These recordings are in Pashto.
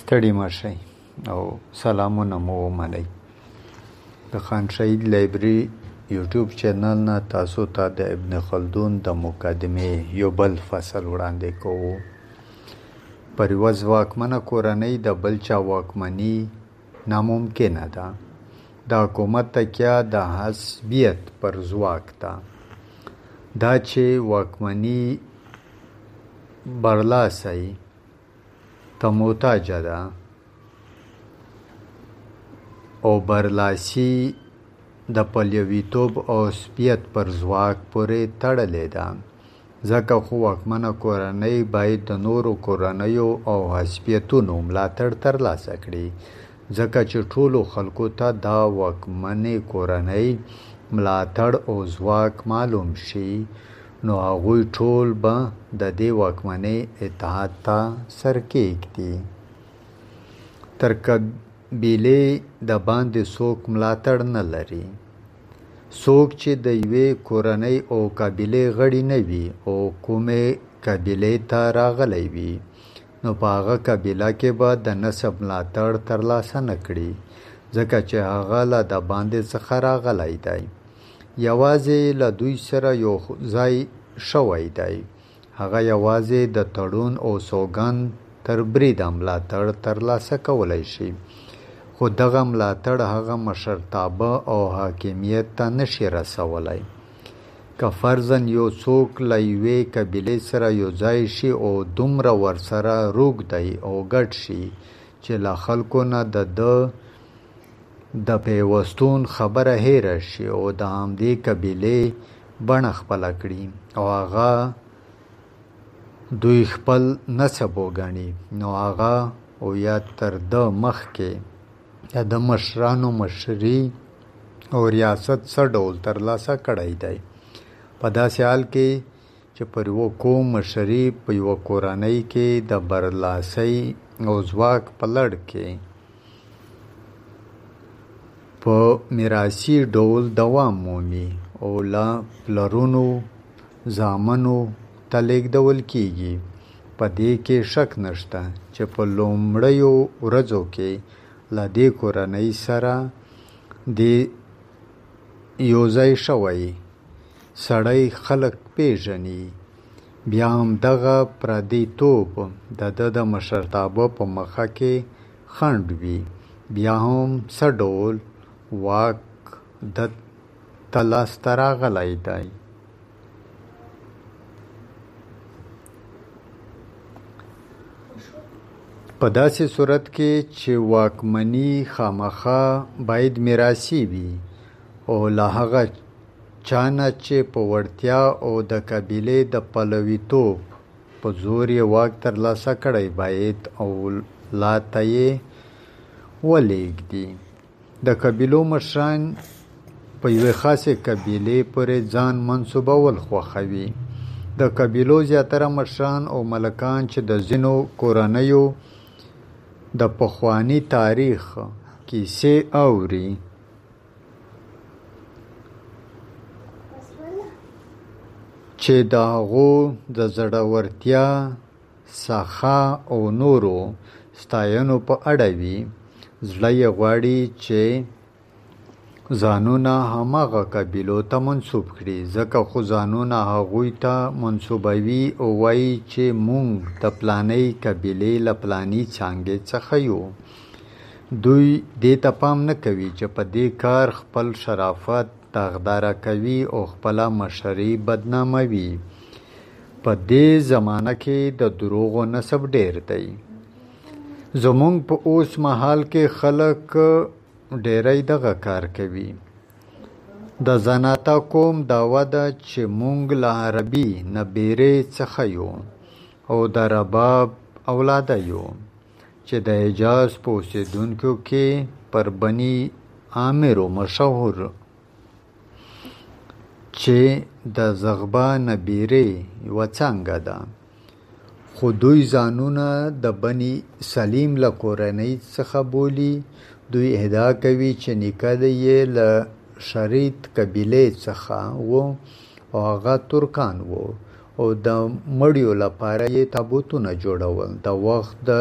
ستړي مرشي او سلامونه مو ومنئ د خان شهید لایبرری یوټیوب چینل نه تاسو ته تا د ابن خلدون د مقدمې یو بل فصل وړاندې کوو پر یوه ځواکمنه کورنۍ د بل چا واکمني ناممکنه ده د حکومت تکیه د حسبیت پر ځواک ده دا چې واکمني برلاسي که محتاجه ده او برلاسي د پلیویتوب او سپیت پر ځواک پورې تړلې ده ځکه خو واکمنه کورنۍ باید د نورو کورنیو او حسبیتونو ملاتړ ترلاسه کړي ځکه چې ټولو خلکو ته دا واکمنې کورنۍ ملاتړ او ځواک معلوم شي نو هغوی ټول به د دې واکمنۍ اطاعت ته سر کېږدي تر قبیلې د باندې څوک ملاتړ نه لري څوک چې د یوې کورنۍ او قبیلې غړي نه وي او کومې قبیلې ته راغلی وي نو په هغه قبیله کې به د نسب ملاتړ ترلاسه نه کړي ځکه چې هغه له د باندې څخه راغلی دی یوازې له دوی سره یو ځای شوی دی هغه یوازې د تړون او سوګند تر بریده ملاتړ ترلاسه کولی شي خو دغه ملاتړ هغه مشرتابه او حاکمیت ته نشي رسولی که فرزن یو څوک له یوې قبیلې سره یو ځای شي او دومره ورسره روږدی او ګډ شي چې له خلکو نه د ده د پیوستون خبره هېره شي او د همدې قبیلې بڼه خپله کړي او هغه دوی خپل نسب وګڼي نو هغه او یا تر د مخکې د مشرانو مشري او ریاست څه ډول ترلاسه کړی دی په داسې حال کې چې پر یو قوم مشري په یو کورنۍ کې د برلاسۍ او ځواک په لړ کې په میراثي ډول دوام مومي او له پلرونو زامنو ته لېږدول کېږي. په دې کې شک نشته چې په لومړیو ورځو کې له دې کورنۍ سره د یوځای شوی سړی خلک پیژني بیا هم دغه پردیتوب د ده د مشرتابه په مخه کې خنډ وي بیا هم څه ډول واک ده لاسته راغلی دی. په داسې صورت کې چې واکمني خامخا باید میراثي وي او له هغه چا نه چې په وړتیا او د قبیلې د پلویتوب په زور یې واک ترلاسه کړی باید او لا ته یې ولېږدي د قبیلو مشران په یوې خاصې قبیلې پورې ځان منسوبول خوښوي د قبیلو زیاتره مشران او ملکان چې د ځینو کورنیو د پخوانی تاریخ کیسې اوري چې د هغو د زړورتیا څخه او نورو ستاینو په اړه وي زړه یې غواړي چې ځانونه هماغه قبیلو ته منسوب کړي ځکه خو ځانونه هغوی ته منسوبوي او وایي چې موږ د پلانۍ قبیلې له پلانۍ څانګې څخه یو دوی دې ته پام نه کوي چې په دې کار خپل شرافت تغداره کوي او خپله مشري بدناموي په دې زمانه کې د دروغو نسب ډېر دی زمونږ په اوس مهال کې خلک ډیری دغه کار کوي د زناتا کوم داوا ده چې مونږ له عربي نه بیرې څخه یو او د رباب اولاده یو چې د حجاز په اوسېدونکو کې پر بني عامرو مشهور چې د زغبا نه بیرې یوه څانګه ده خو دوی ځانونه د بني سلیم له کورنۍ څخه بولي دوی اهدا کوي چې نیکه د یې له شریط قبیلې څخه و او هغه ترکان و او د مړیو لپاره یې تابوتونه جوړول د وخت د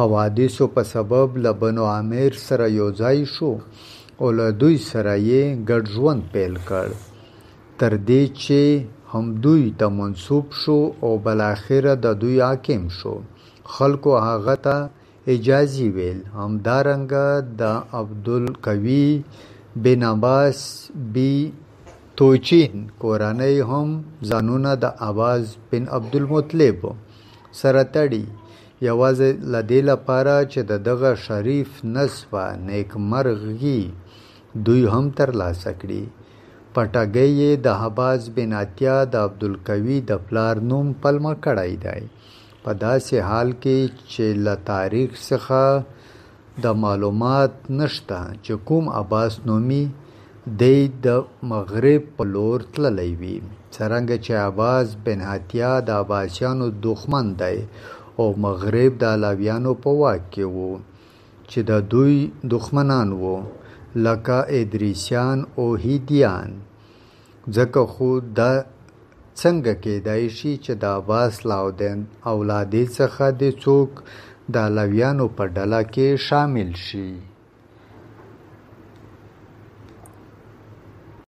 حوادثو په سبب له بنو عامر سره یوځای شو او له دوی سره یې ګډ ژوند پیل کړ تر دې چې همدوی ته منسوب شو او بالاخره د دوی حاکم شو خلکو هغه ته اجازي ویل همدارنګه د عبدالقوي بن عباس بي توچین کورنۍ هم ځانونه د اواز بن عبدالمطلب سره تړي یوازې لدې لپاره چې د دغه شریف نسبه نیکمرغي دوی هم ترلاسه کړي پټګۍ یې د حباز بن عطیه د عبدالقوي د پلار نوم پلمه کړی دی په داسې حال کې چې له تاریخ څخه د معلومات نشته چې کوم عباس نومي دی د مغرب په لور تللی وي څرنګه چې عباس بن عطیه د عباسیانو دښمن دی او مغرب د علویانو په واک کې وو چې د دوی دښمنان وو لکه ادریسیان او هیدیان ځکه خو دا څنګه کېدای شي چې د عباس لاودین اولادې څخه د څوک د علویانو په ډله کې شامل شي